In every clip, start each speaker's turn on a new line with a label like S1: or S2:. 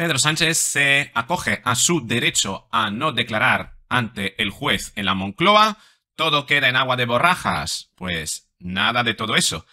S1: Pedro Sánchez se acoge a su derecho a no declarar ante el juez en la Moncloa. Todo queda en agua de borrajas. Pues nada de todo eso.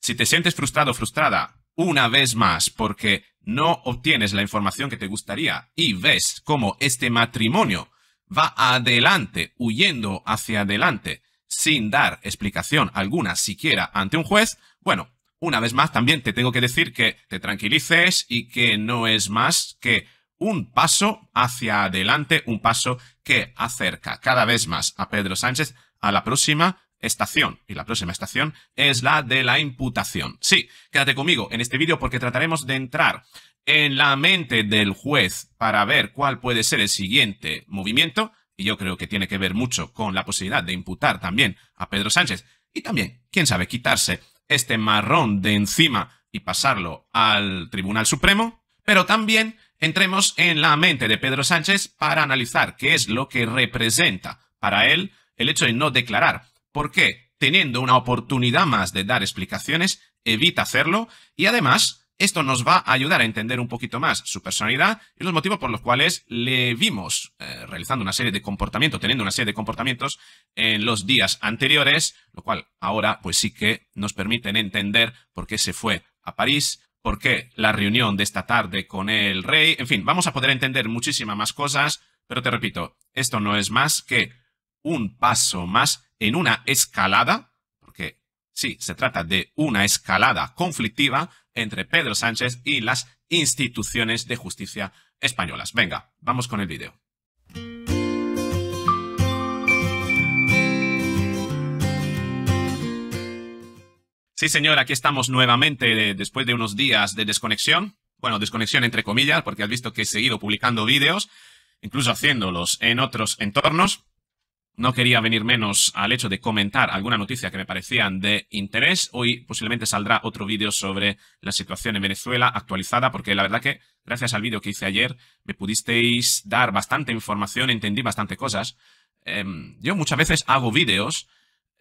S1: Si te sientes frustrado o frustrada una vez más porque no obtienes la información que te gustaría y ves cómo este matrimonio va adelante, huyendo hacia adelante, sin dar explicación alguna siquiera ante un juez, bueno, una vez más, también te tengo que decir que te tranquilices y que no es más que un paso hacia adelante, un paso que acerca cada vez más a Pedro Sánchez a la próxima estación. Y la próxima estación es la de la imputación. Sí, quédate conmigo en este vídeo porque trataremos de entrar en la mente del juez para ver cuál puede ser el siguiente movimiento. Y yo creo que tiene que ver mucho con la posibilidad de imputar también a Pedro Sánchez. Y también, quién sabe, quitarse este marrón de encima y pasarlo al Tribunal Supremo, pero también entremos en la mente de Pedro Sánchez para analizar qué es lo que representa para él el hecho de no declarar, porque qué, teniendo una oportunidad más de dar explicaciones, evita hacerlo y además esto nos va a ayudar a entender un poquito más su personalidad y los motivos por los cuales le vimos eh, realizando una serie de comportamientos, teniendo una serie de comportamientos en los días anteriores, lo cual ahora pues sí que nos permiten entender por qué se fue a París, por qué la reunión de esta tarde con el rey, en fin, vamos a poder entender muchísimas más cosas, pero te repito, esto no es más que un paso más en una escalada Sí, se trata de una escalada conflictiva entre Pedro Sánchez y las instituciones de justicia españolas. Venga, vamos con el vídeo. Sí, señor, aquí estamos nuevamente eh, después de unos días de desconexión. Bueno, desconexión entre comillas, porque has visto que he seguido publicando vídeos, incluso haciéndolos en otros entornos. No quería venir menos al hecho de comentar alguna noticia que me parecían de interés. Hoy posiblemente saldrá otro vídeo sobre la situación en Venezuela actualizada, porque la verdad que gracias al vídeo que hice ayer me pudisteis dar bastante información, entendí bastante cosas. Em, yo muchas veces hago vídeos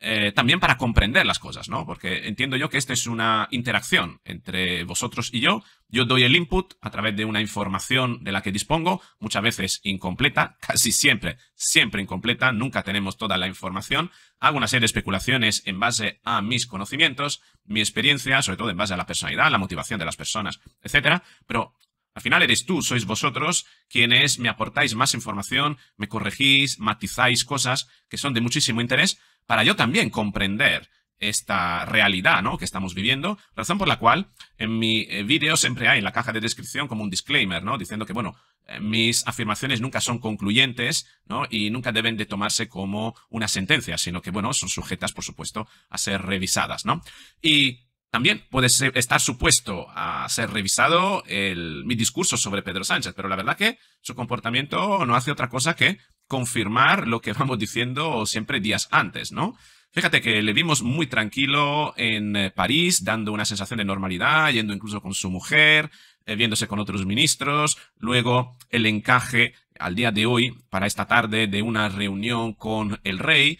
S1: eh, también para comprender las cosas, ¿no? Porque entiendo yo que esta es una interacción entre vosotros y yo. Yo doy el input a través de una información de la que dispongo, muchas veces incompleta, casi siempre, siempre incompleta, nunca tenemos toda la información. Hago una serie de especulaciones en base a mis conocimientos, mi experiencia, sobre todo en base a la personalidad, la motivación de las personas, etc. Pero al final eres tú, sois vosotros quienes me aportáis más información, me corregís, matizáis cosas que son de muchísimo interés para yo también comprender esta realidad ¿no? que estamos viviendo, razón por la cual en mi eh, vídeo siempre hay en la caja de descripción como un disclaimer, ¿no? diciendo que, bueno, eh, mis afirmaciones nunca son concluyentes ¿no? y nunca deben de tomarse como una sentencia, sino que, bueno, son sujetas, por supuesto, a ser revisadas. ¿no? Y también puede estar supuesto a ser revisado mi discurso sobre Pedro Sánchez, pero la verdad que su comportamiento no hace otra cosa que confirmar lo que vamos diciendo siempre días antes, ¿no? Fíjate que le vimos muy tranquilo en eh, París, dando una sensación de normalidad, yendo incluso con su mujer, eh, viéndose con otros ministros. Luego, el encaje al día de hoy, para esta tarde, de una reunión con el rey.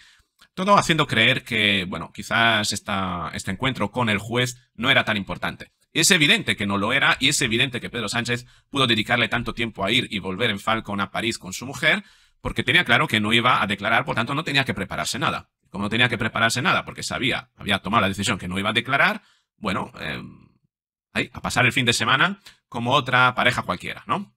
S1: Todo haciendo creer que, bueno, quizás esta, este encuentro con el juez no era tan importante. Es evidente que no lo era y es evidente que Pedro Sánchez pudo dedicarle tanto tiempo a ir y volver en Falcon a París con su mujer, porque tenía claro que no iba a declarar, por tanto no tenía que prepararse nada. Como no tenía que prepararse nada, porque sabía, había tomado la decisión que no iba a declarar, bueno, eh, a pasar el fin de semana como otra pareja cualquiera, ¿no?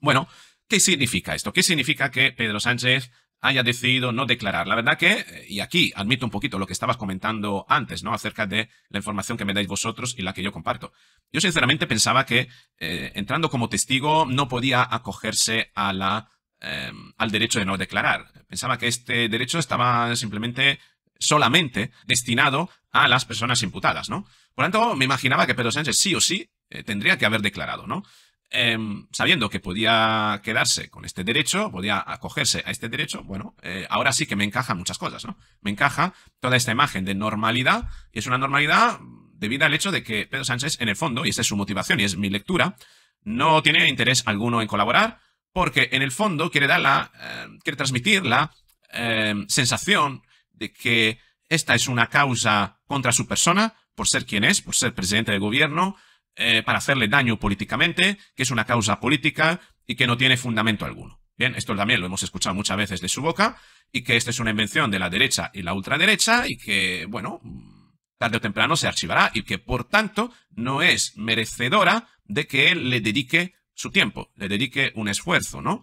S1: Bueno, ¿qué significa esto? ¿Qué significa que Pedro Sánchez haya decidido no declarar. La verdad que, eh, y aquí admito un poquito lo que estabas comentando antes, ¿no? Acerca de la información que me dais vosotros y la que yo comparto. Yo sinceramente pensaba que eh, entrando como testigo no podía acogerse a la Em, al derecho de no declarar. Pensaba que este derecho estaba simplemente, solamente destinado a las personas imputadas, ¿no? Por tanto, me imaginaba que Pedro Sánchez sí o sí eh, tendría que haber declarado, ¿no? Em, sabiendo que podía quedarse con este derecho, podía acogerse a este derecho, bueno, eh, ahora sí que me encajan muchas cosas, ¿no? Me encaja toda esta imagen de normalidad, y es una normalidad debido al hecho de que Pedro Sánchez, en el fondo, y esa es su motivación y es mi lectura, no tiene interés alguno en colaborar, porque en el fondo quiere, dar la, eh, quiere transmitir la eh, sensación de que esta es una causa contra su persona, por ser quien es, por ser presidente del gobierno, eh, para hacerle daño políticamente, que es una causa política y que no tiene fundamento alguno. Bien, esto también lo hemos escuchado muchas veces de su boca, y que esta es una invención de la derecha y la ultraderecha, y que, bueno, tarde o temprano se archivará, y que por tanto no es merecedora de que él le dedique su tiempo, le dedique un esfuerzo, ¿no?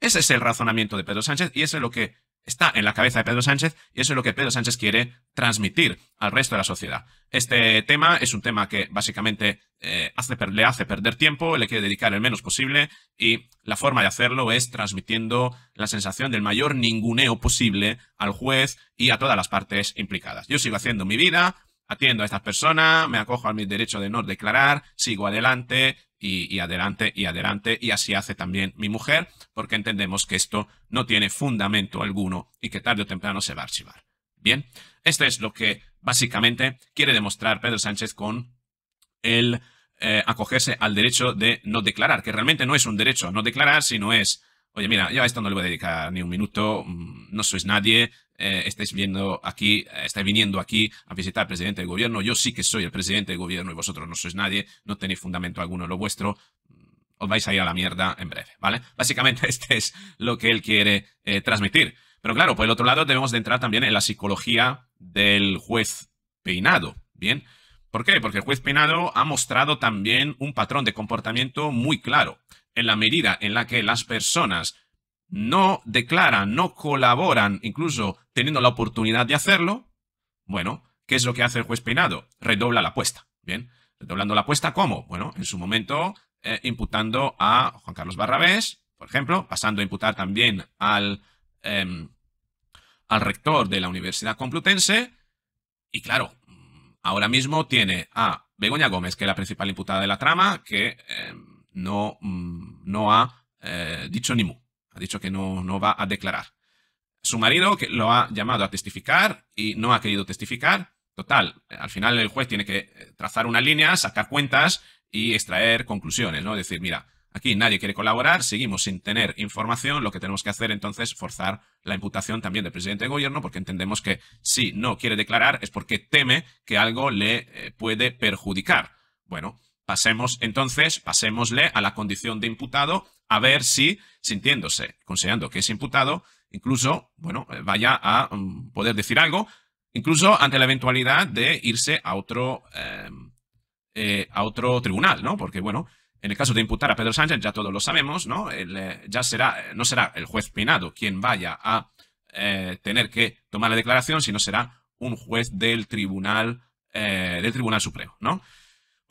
S1: Ese es el razonamiento de Pedro Sánchez y eso es lo que está en la cabeza de Pedro Sánchez y eso es lo que Pedro Sánchez quiere transmitir al resto de la sociedad. Este tema es un tema que básicamente eh, le hace perder tiempo, le quiere dedicar el menos posible y la forma de hacerlo es transmitiendo la sensación del mayor ninguneo posible al juez y a todas las partes implicadas. Yo sigo haciendo mi vida, atiendo a estas personas, me acojo a mi derecho de no declarar, sigo adelante, y, adelante y adelante y así hace también mi mujer porque entendemos que esto no tiene fundamento alguno y que tarde o temprano se va a archivar. Bien, esto es lo que básicamente quiere demostrar Pedro Sánchez con el eh, acogerse al derecho de no declarar, que realmente no es un derecho a no declarar, sino es oye, mira, yo a esto no le voy a dedicar ni un minuto, mm, no sois nadie, eh, estáis viendo aquí, eh, estáis viniendo aquí a visitar al presidente del gobierno, yo sí que soy el presidente del gobierno y vosotros no sois nadie, no tenéis fundamento alguno en lo vuestro, mm, os vais a ir a la mierda en breve, ¿vale? Básicamente este es lo que él quiere eh, transmitir. Pero claro, por el otro lado debemos de entrar también en la psicología del juez peinado, ¿bien? ¿Por qué? Porque el juez peinado ha mostrado también un patrón de comportamiento muy claro en la medida en la que las personas no declaran, no colaboran, incluso teniendo la oportunidad de hacerlo, bueno, ¿qué es lo que hace el juez peinado? Redobla la apuesta. Bien, redoblando la apuesta, ¿cómo? Bueno, en su momento, eh, imputando a Juan Carlos Barrabés, por ejemplo, pasando a imputar también al, em, al rector de la Universidad Complutense. Y claro, ahora mismo tiene a Begoña Gómez, que es la principal imputada de la trama, que em, Mm, no, ha eh, dicho ni mu, ha dicho que no, no va a declarar. Su marido que lo ha llamado a testificar y no ha querido testificar. Total, eh, al final el juez tiene que eh, trazar una línea, sacar cuentas y extraer conclusiones, ¿no? Decir, mira, aquí nadie quiere colaborar, seguimos sin tener información, lo que tenemos que hacer entonces es forzar la imputación también del presidente de gobierno, porque entendemos que si no quiere declarar es porque teme que algo le puede perjudicar. Bueno, Pasemos entonces, pasémosle a la condición de imputado a ver si, sintiéndose, considerando que es imputado, incluso, bueno, eh, vaya a mm, poder decir algo, incluso ante la eventualidad de irse a otro, em, eh, a otro tribunal, ¿no? Porque, bueno, en el caso de imputar a Pedro Sánchez, ya todos lo sabemos, ¿no? Eh, ya será, no será el juez penado quien vaya a tener que tomar la declaración, sino será un juez del tribunal, del Tribunal Supremo, ¿no?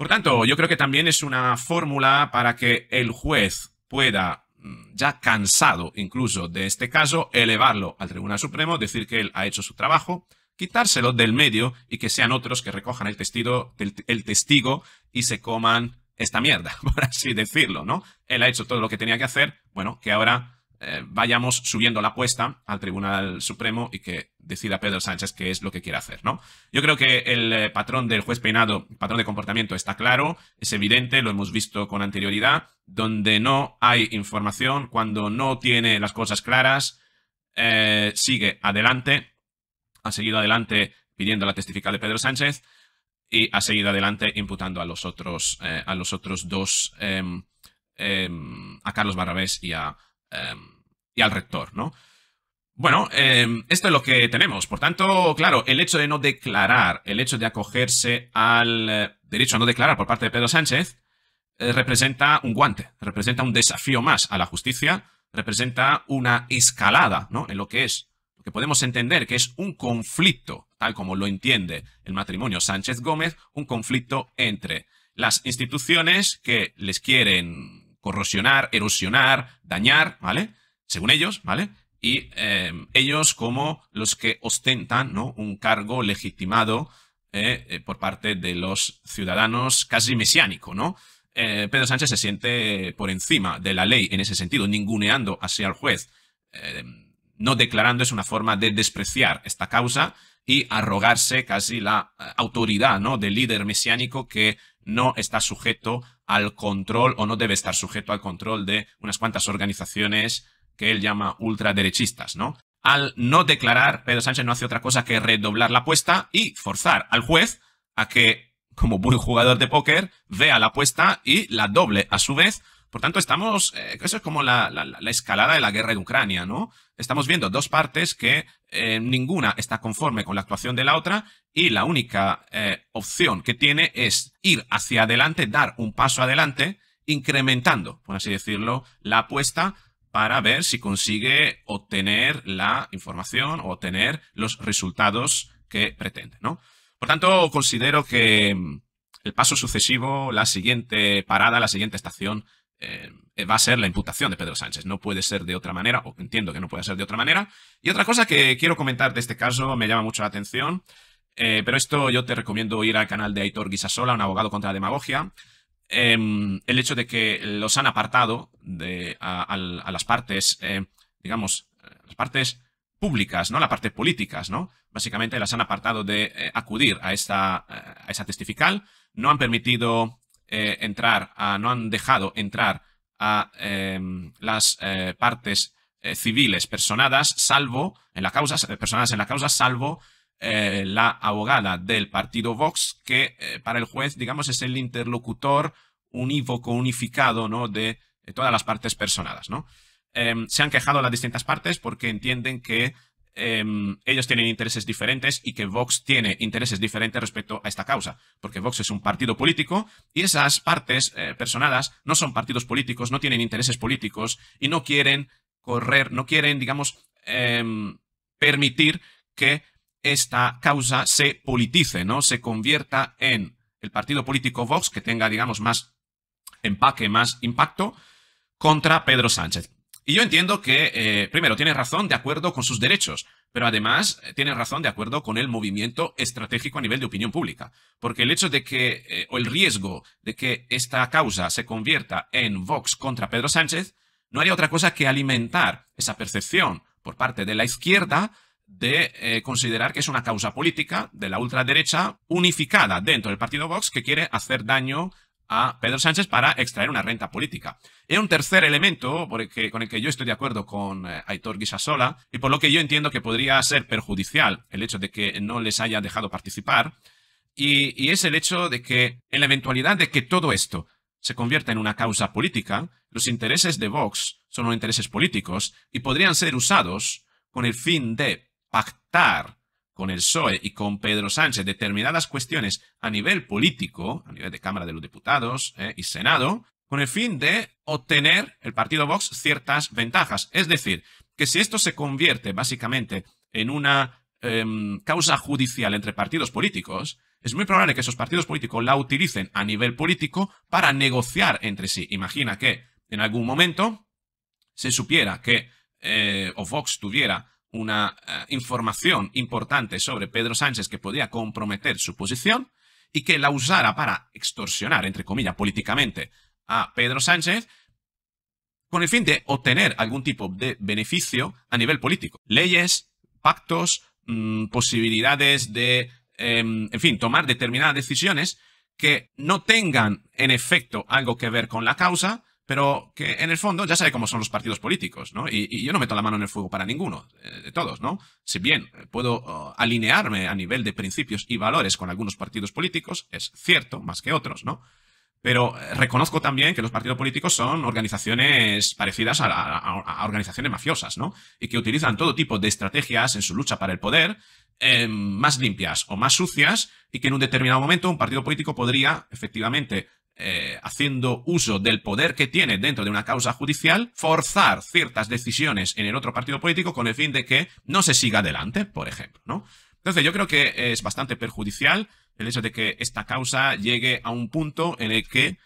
S1: Por tanto, yo creo que también es una fórmula para que el juez pueda, mm, ya cansado incluso de este caso, elevarlo al Tribunal Supremo, decir que él ha hecho su trabajo, quitárselo del medio y que sean otros que recojan el testigo, y se coman esta mierda, por así decirlo, ¿no? Él ha hecho todo lo que tenía que hacer, bueno, que ahora eh, vayamos subiendo la apuesta al Tribunal Supremo y que decida Pedro Sánchez qué es lo que quiere hacer, ¿no? Yo creo que el eh, patrón del juez peinado, el patrón de comportamiento está claro, es evidente, lo hemos visto con anterioridad, donde no hay información, cuando no tiene las cosas claras, eh, sigue adelante, ha seguido adelante pidiendo la testificación de Pedro Sánchez y ha seguido adelante imputando a los otros, a los otros dos, em, em, a Carlos Barrabés y a... Em, y al rector, ¿no? Bueno, eh, esto es lo que tenemos. Por tanto, claro, el hecho de no declarar, el hecho de acogerse al eh, derecho a no declarar por parte de Pedro Sánchez, eh, representa un guante, representa un desafío más a la justicia, representa una escalada ¿no? en lo que es, lo que podemos entender que es un conflicto, tal como lo entiende el matrimonio Sánchez-Gómez, un conflicto entre las instituciones que les quieren corrosionar, erosionar, dañar, ¿vale? según ellos, ¿vale? Y em, ellos como los que ostentan ¿no? un cargo legitimado eh, eh, por parte de los ciudadanos casi mesiánico, ¿no? Eh, Pedro Sánchez se siente por encima de la ley en ese sentido, ninguneando así al juez. Em, no declarando es una forma de despreciar esta causa y arrogarse casi la autoridad ¿no? del líder mesiánico que no está sujeto al control o no debe estar sujeto al control de unas cuantas organizaciones que él llama ultraderechistas, ¿no? Al no declarar, Pedro Sánchez no hace otra cosa que redoblar la apuesta y forzar al juez a que, como buen jugador de póker, vea la apuesta y la doble a su vez. Por tanto, estamos, eh, eso es como la, escalada de la guerra de Ucrania, ¿no? Estamos viendo dos partes que eh, ninguna está conforme con la actuación de la otra y la única eh, opción que tiene es ir hacia adelante, dar un paso adelante, incrementando, por así decirlo, la apuesta para ver si consigue obtener la información o obtener los resultados que pretende, ¿no? Por tanto, considero que mm, el paso sucesivo, la siguiente parada, la siguiente estación, eh, eh, va a ser la imputación de Pedro Sánchez. No puede ser de otra manera, o entiendo que no puede ser de otra manera. Y otra cosa que quiero comentar de este caso, me llama mucho la atención, eh, pero esto yo te recomiendo ir al canal de Aitor Guisasola, un abogado contra la demagogia, Em, el hecho de que los han apartado de, a, las partes, em, digamos, las partes públicas, ¿no? La parte políticas, ¿no? Básicamente las han apartado de eh, acudir a esta, eh, a esa testifical, no han permitido eh, entrar, a, no han dejado entrar a em, las partes civiles personadas, salvo, en la causa, en la causa, salvo eh, la abogada del partido Vox, que eh, para el juez, digamos, es el interlocutor unívoco, unificado, ¿no? De, eh, todas las partes personadas, ¿no? Em, se han quejado las distintas partes porque entienden que em, ellos tienen intereses diferentes y que Vox tiene intereses diferentes respecto a esta causa, porque Vox es un partido político y esas partes personadas no son partidos políticos, no tienen intereses políticos y no quieren correr, no quieren, digamos, em, permitir que esta causa se politice, ¿no? Se convierta en el partido político Vox, que tenga, digamos, más empaque, más impacto, contra Pedro Sánchez. Y yo entiendo que, eh, primero, tiene razón de acuerdo con sus derechos, pero además eh, tiene razón de acuerdo con el movimiento estratégico a nivel de opinión pública. Porque el hecho de que, eh, o el riesgo de que esta causa se convierta en Vox contra Pedro Sánchez, no haría otra cosa que alimentar esa percepción por parte de la izquierda de eh, considerar que es una causa política de la ultraderecha unificada dentro del partido Vox que quiere hacer daño a Pedro Sánchez para extraer una renta política. Es un tercer elemento con el que yo estoy de acuerdo con eh, Aitor Guisasola y por lo que yo entiendo que podría ser perjudicial el hecho de que no les haya dejado participar, y, es el hecho de que en la eventualidad de que todo esto se convierta en una causa política, los intereses de Vox son intereses políticos y podrían ser usados con el fin de pactar con el PSOE y con Pedro Sánchez determinadas cuestiones a nivel político, a nivel de Cámara de los Diputados eh, y Senado, con el fin de obtener el partido Vox ciertas ventajas. Es decir, que si esto se convierte básicamente en una em, causa judicial entre partidos políticos, es muy probable que esos partidos políticos la utilicen a nivel político para negociar entre sí. Imagina que en algún momento se supiera que eh, o Vox tuviera una eh, información importante sobre Pedro Sánchez que podía comprometer su posición y que la usara para extorsionar, entre comillas, políticamente a Pedro Sánchez con el fin de obtener algún tipo de beneficio a nivel político. Leyes, pactos, mm, posibilidades de, em, en fin, tomar determinadas decisiones que no tengan en efecto algo que ver con la causa, pero que en el fondo ya sabe cómo son los partidos políticos, ¿no? Y, yo no meto la mano en el fuego para ninguno, eh, de todos, ¿no? Si bien eh, puedo oh, alinearme a nivel de principios y valores con algunos partidos políticos, es cierto, más que otros, ¿no? Pero eh, reconozco también que los partidos políticos son organizaciones parecidas a, organizaciones mafiosas, ¿no? Y que utilizan todo tipo de estrategias en su lucha para el poder, más limpias o más sucias, y que en un determinado momento un partido político podría, efectivamente, eh, haciendo uso del poder que tiene dentro de una causa judicial, forzar ciertas decisiones en el otro partido político con el fin de que no se siga adelante, por ejemplo, ¿no? Entonces yo creo que es bastante perjudicial el hecho de que esta causa llegue a un punto en el que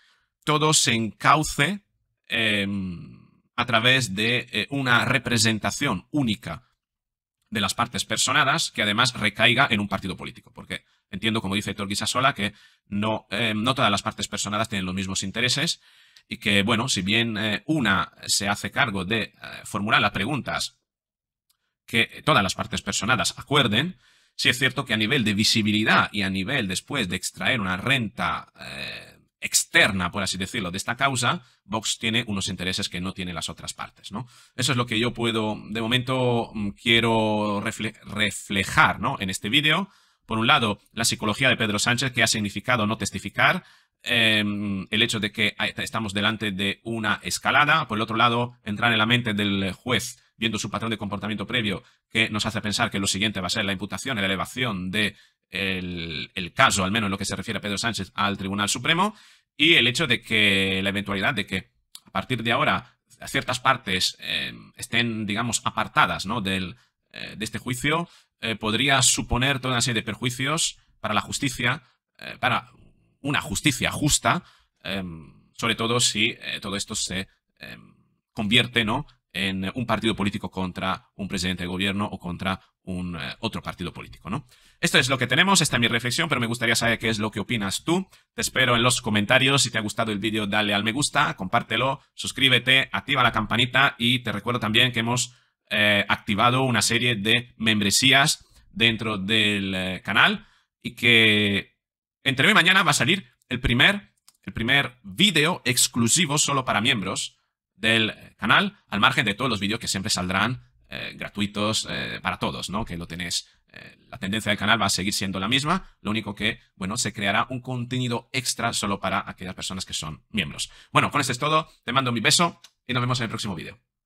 S1: todo se encauce em, a través de eh, una representación única de las partes personadas que además recaiga en un partido político. Porque entiendo, como dice Torquisa Sola que no, eh, no todas las partes personadas tienen los mismos intereses y que, bueno, si bien eh, una se hace cargo de eh, formular las preguntas que todas las partes personadas acuerden, sí es cierto que a nivel de visibilidad y a nivel después de extraer una renta externa, por así decirlo, de esta causa, Vox tiene unos intereses que no tienen las otras partes, ¿no? Eso es lo que yo puedo, de momento, mm, quiero reflejar, En este vídeo. Por un lado, la psicología de Pedro Sánchez, que ha significado no testificar, em, el hecho de que estamos delante de una escalada, por el otro lado, entrar en la mente del juez viendo su patrón de comportamiento previo, que nos hace pensar que lo siguiente va a ser la imputación, la elevación del caso, al menos en lo que se refiere a Pedro Sánchez, al Tribunal Supremo, y el hecho de que la eventualidad de que a partir de ahora ciertas partes em, estén, digamos, apartadas ¿no? Del, eh, de este juicio, eh, podría suponer toda una serie de perjuicios para la justicia, eh, para una justicia justa, em, sobre todo si eh, todo esto se em, convierte ¿no? en un partido político contra un presidente de gobierno o contra un otro partido político. ¿no? Esto es lo que tenemos, esta es mi reflexión, pero me gustaría saber qué es lo que opinas tú. Te espero en los comentarios, si te ha gustado el vídeo dale al me gusta, compártelo, suscríbete, activa la campanita y te recuerdo también que hemos eh, activado una serie de membresías dentro del eh, canal y que entre hoy y mañana va a salir el primer, el primer vídeo exclusivo solo para miembros del canal, al margen de todos los vídeos que siempre saldrán eh, gratuitos para todos, ¿no? Que lo tenés. la tendencia del canal va a seguir siendo la misma, lo único que, bueno, se creará un contenido extra solo para aquellas personas que son miembros. Bueno, con esto es todo, te mando mi beso y nos vemos en el próximo vídeo.